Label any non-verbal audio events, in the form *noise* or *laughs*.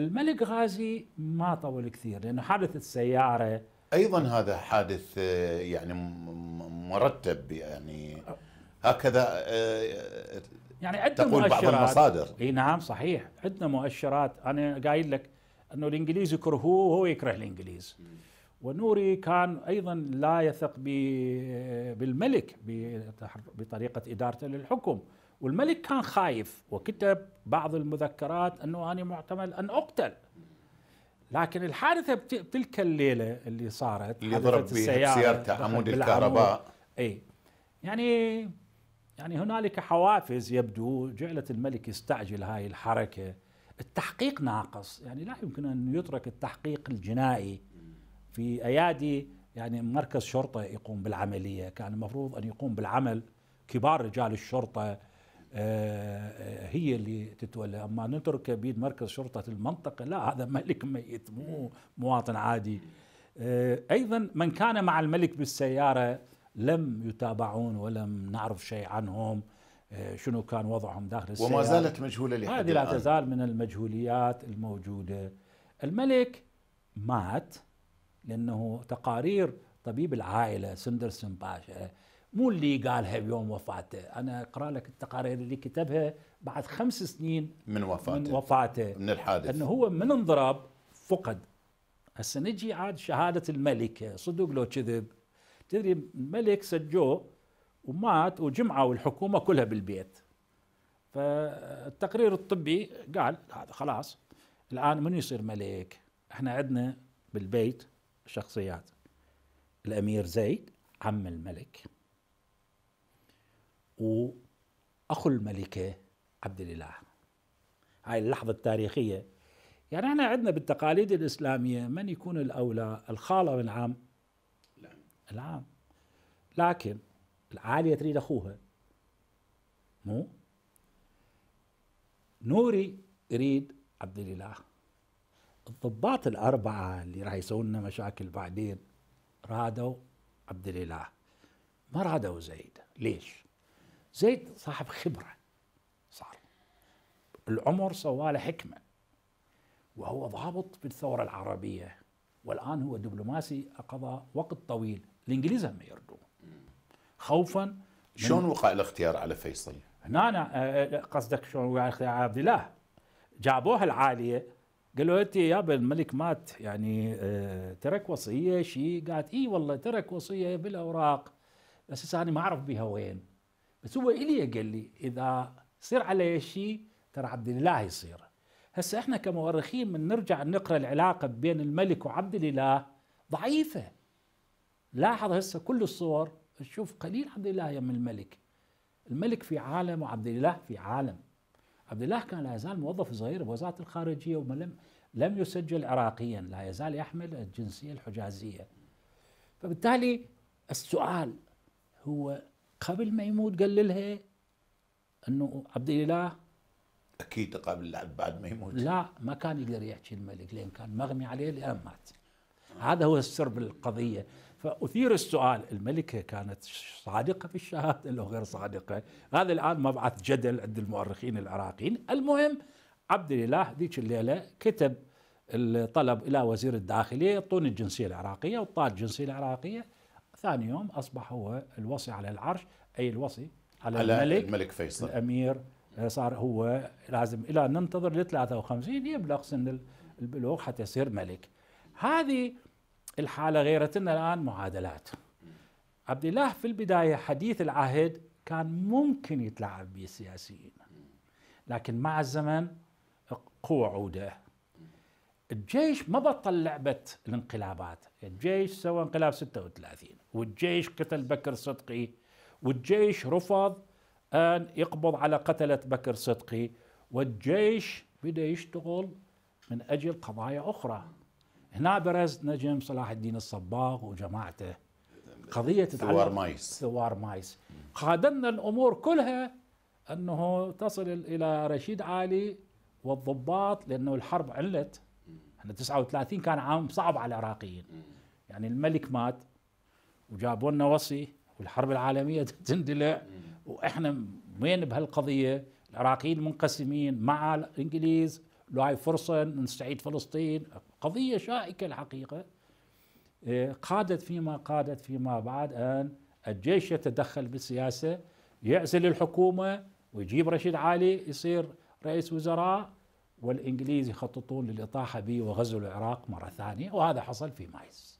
الملك غازي ما طول كثير لانه حادث السياره ايضا هذا حادث آه، يعني مرتب يعني هكذا آه، آه، يعني عندنا تقول مؤشرات بعض المصادر اي نعم صحيح عندنا مؤشرات انا قايل لك انه الانجليز يكرهوه وهو يكره الانجليز ونوري كان ايضا لا يثق بالملك بطريقه ادارته للحكم والملك كان خايف وكتب بعض المذكرات أنه أنا معتمد أن أقتل لكن الحادثة بتلك الليلة اللي صارت اللي ضرب سيارته عمود الكهرباء أي يعني يعني هنالك حوافز يبدو جعلت الملك يستعجل هاي الحركة التحقيق ناقص يعني لا يمكن أن يترك التحقيق الجنائي في أيادي يعني مركز شرطة يقوم بالعملية كان المفروض أن يقوم بالعمل كبار رجال الشرطة آه، آه، هي اللي تتولى اما نترك بيد مركز شرطه المنطقه لا هذا *laughs* ملك ميت مو مواطن عادي آه، ايضا من كان مع الملك بالسياره لم يتابعون ولم نعرف شيء عنهم شنو كان وضعهم داخل السيارة وما زالت مجهولة لحد هذه لا تزال من المجهوليات الموجودة الملك مات لأنه تقارير طبيب العائلة سندرسون باشا مو اللي قالها بيوم وفاته أنا أقرأ لك التقارير اللي كتبها بعد خمس سنين من وفاته من وفاته من الحادث أنه هو من انضرب فقد هسه نجي عاد شهادة الملك صدق لو كذب تدري الملك سجوه ومات وجمعوا الحكومة كلها بالبيت فالتقرير الطبي قال هذا خلاص الآن من يصير ملك احنا عندنا بالبيت شخصيات الأمير زيد عم الملك واخو الملكه عبد الاله هاي اللحظه التاريخيه يعني احنا عندنا بالتقاليد الاسلاميه من يكون الاولى الخاله من عم العم العم لكن العاليه تريد اخوها مو نوري يريد عبد الاله الضباط الاربعه اللي راح يسوون لنا مشاكل بعدين رادوا عبد الاله ما رادوا زيد ليش؟ زيد صاحب خبرة صار العمر سواله حكمة وهو ضابط بالثورة العربية والآن هو دبلوماسي قضى وقت طويل الإنجليز هم يردوه خوفا شلون وقع الاختيار على فيصل؟ هنا أنا آه، آه، قصدك شلون وقع الاختيار على عبد الله جابوها العالية قالوا انت يا الملك مات يعني اه ترك وصيه شيء قالت اي والله ترك وصيه بالاوراق بس انا ما اعرف بها وين بس هو إلي قال لي إذا صير علي شيء ترى عبد الإله يصير هسا احنا كمؤرخين من نرجع نقرا العلاقه بين الملك وعبد الاله ضعيفه لاحظ هسه كل الصور تشوف قليل عبد الاله يم الملك الملك في عالم وعبد الاله في عالم عبد الله كان لا يزال موظف صغير بوزاره الخارجيه ولم لم يسجل عراقيا لا يزال يحمل الجنسيه الحجازيه فبالتالي السؤال هو قبل ما يموت قال لها انه عبد الاله اكيد قبل بعد ما يموت لا ما كان يقدر يحكي الملك لان كان مغمي عليه لان مات هذا هو السر بالقضيه فاثير السؤال الملكه كانت صادقه في الشهاده لو غير صادقه هذا الان مبعث جدل عند المؤرخين العراقيين المهم عبد الاله ذيك الليله كتب الطلب الى وزير الداخليه يعطون الجنسيه العراقيه وطال الجنسيه العراقيه ثاني يوم أصبح هو الوصي على العرش أي الوصي على, على الملك, الملك فيصل الأمير آه، صار هو لازم إلى ننتظر ل 53 يبلغ سن البلوغ حتى يصير ملك هذه الحالة غيرتنا الآن معادلات عبد الله في البداية حديث العهد كان ممكن يتلاعب به السياسيين لكن مع الزمن قوة عوده الجيش ما بطل لعبة الانقلابات الجيش سوى انقلاب 36 والجيش قتل بكر صدقي والجيش رفض أن يقبض على قتلة بكر صدقي والجيش بدأ يشتغل من أجل قضايا أخرى هنا برز نجم صلاح الدين الصباغ وجماعته قضية ثوار مايس ثوار مايس خادمنا الأمور كلها أنه تصل إلى رشيد عالي والضباط لأنه الحرب علت احنا 39 كان عام صعب على العراقيين يعني الملك مات وجابوا لنا وصي والحرب العالميه *laughs* تندلع واحنا وين بهالقضيه العراقيين منقسمين مع الانجليز لو هاي فرصه نستعيد فلسطين قضيه شائكه الحقيقه إيه، قادت فيما قادت فيما بعد ان الجيش يتدخل بالسياسه يعزل الحكومه ويجيب رشيد علي يصير رئيس وزراء والإنجليز يخططون للإطاحة به وغزو العراق مرة ثانية وهذا حصل في مايس